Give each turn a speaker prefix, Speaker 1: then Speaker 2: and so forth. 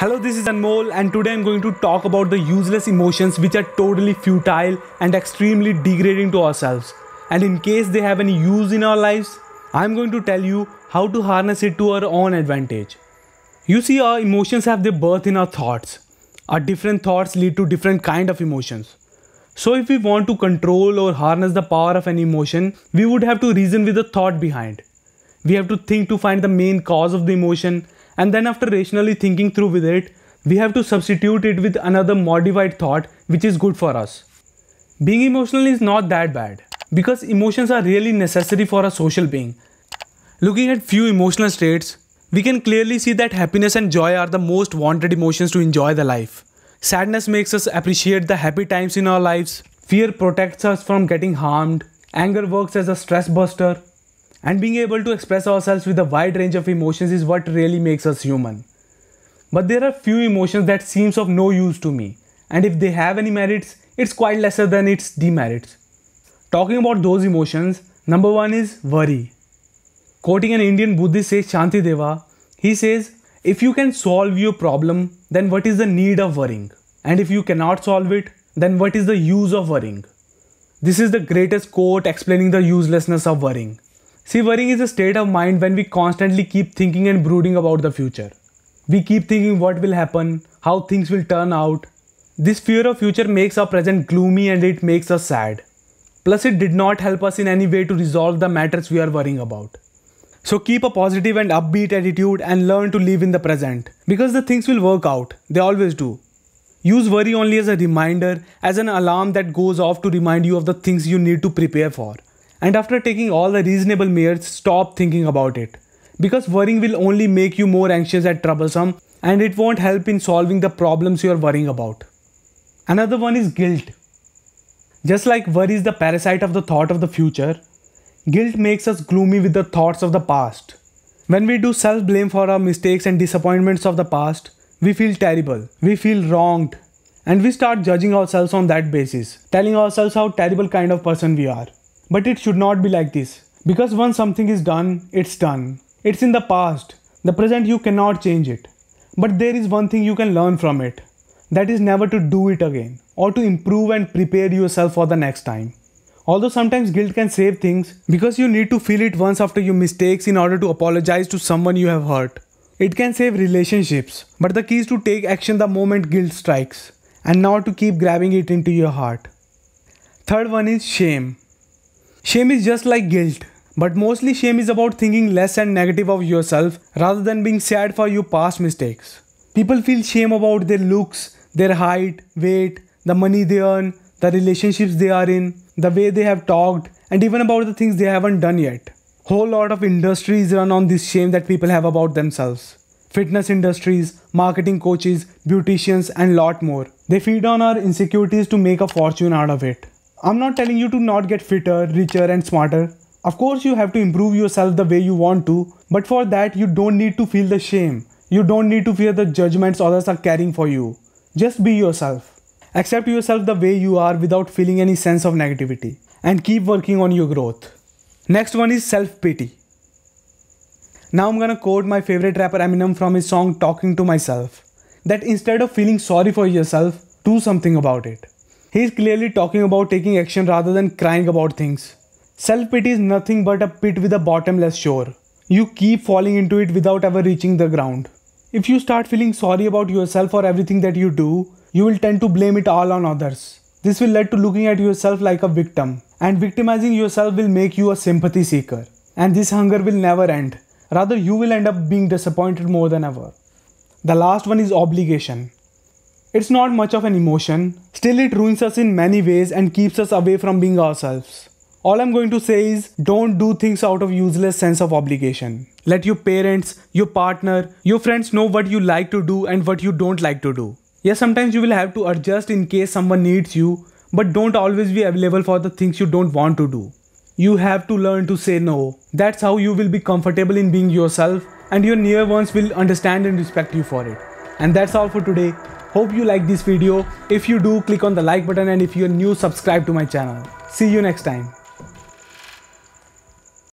Speaker 1: Hello, this is Anmol and today I'm going to talk about the useless emotions which are totally futile and extremely degrading to ourselves. And in case they have any use in our lives, I'm going to tell you how to harness it to our own advantage. You see, our emotions have their birth in our thoughts. Our different thoughts lead to different kind of emotions. So if we want to control or harness the power of an emotion, we would have to reason with the thought behind. We have to think to find the main cause of the emotion and then after rationally thinking through with it, we have to substitute it with another modified thought which is good for us. Being emotional is not that bad because emotions are really necessary for a social being. Looking at few emotional states, we can clearly see that happiness and joy are the most wanted emotions to enjoy the life. Sadness makes us appreciate the happy times in our lives. Fear protects us from getting harmed. Anger works as a stress buster. And being able to express ourselves with a wide range of emotions is what really makes us human. But there are few emotions that seems of no use to me, and if they have any merits, it's quite lesser than its demerits. Talking about those emotions, number one is worry. Quoting an Indian Buddhist sage Shanti Deva, he says, If you can solve your problem, then what is the need of worrying? And if you cannot solve it, then what is the use of worrying? This is the greatest quote explaining the uselessness of worrying. See, worrying is a state of mind when we constantly keep thinking and brooding about the future. We keep thinking what will happen, how things will turn out. This fear of future makes our present gloomy and it makes us sad. Plus, it did not help us in any way to resolve the matters we are worrying about. So keep a positive and upbeat attitude and learn to live in the present because the things will work out. They always do. Use worry only as a reminder, as an alarm that goes off to remind you of the things you need to prepare for and after taking all the reasonable measures, stop thinking about it. Because worrying will only make you more anxious and troublesome, and it won't help in solving the problems you are worrying about. Another one is guilt. Just like worry is the parasite of the thought of the future, guilt makes us gloomy with the thoughts of the past. When we do self blame for our mistakes and disappointments of the past, we feel terrible, we feel wronged, and we start judging ourselves on that basis, telling ourselves how terrible kind of person we are. But it should not be like this. Because once something is done, it's done. It's in the past. The present, you cannot change it. But there is one thing you can learn from it that is never to do it again or to improve and prepare yourself for the next time. Although sometimes guilt can save things because you need to feel it once after your mistakes in order to apologize to someone you have hurt. It can save relationships, but the key is to take action the moment guilt strikes and not to keep grabbing it into your heart. Third one is shame. Shame is just like guilt. But mostly shame is about thinking less and negative of yourself rather than being sad for your past mistakes. People feel shame about their looks, their height, weight, the money they earn, the relationships they are in, the way they have talked, and even about the things they haven't done yet. Whole lot of industries run on this shame that people have about themselves. Fitness industries, marketing coaches, beauticians, and lot more. They feed on our insecurities to make a fortune out of it. I'm not telling you to not get fitter, richer, and smarter. Of course, you have to improve yourself the way you want to, but for that, you don't need to feel the shame. You don't need to fear the judgments others are carrying for you. Just be yourself. Accept yourself the way you are without feeling any sense of negativity and keep working on your growth. Next one is self pity. Now I'm gonna quote my favorite rapper Eminem from his song Talking to Myself that instead of feeling sorry for yourself, do something about it. He is clearly talking about taking action rather than crying about things. Self pity is nothing but a pit with a bottomless shore. You keep falling into it without ever reaching the ground. If you start feeling sorry about yourself or everything that you do, you will tend to blame it all on others. This will lead to looking at yourself like a victim, and victimizing yourself will make you a sympathy seeker. And this hunger will never end. Rather, you will end up being disappointed more than ever. The last one is obligation. It's not much of an emotion, still, it ruins us in many ways and keeps us away from being ourselves. All I'm going to say is don't do things out of useless sense of obligation. Let your parents, your partner, your friends know what you like to do and what you don't like to do. Yes, sometimes you will have to adjust in case someone needs you, but don't always be available for the things you don't want to do. You have to learn to say no. That's how you will be comfortable in being yourself, and your near ones will understand and respect you for it. And that's all for today. Hope you like this video. If you do, click on the like button and if you're new, subscribe to my channel. See you next time.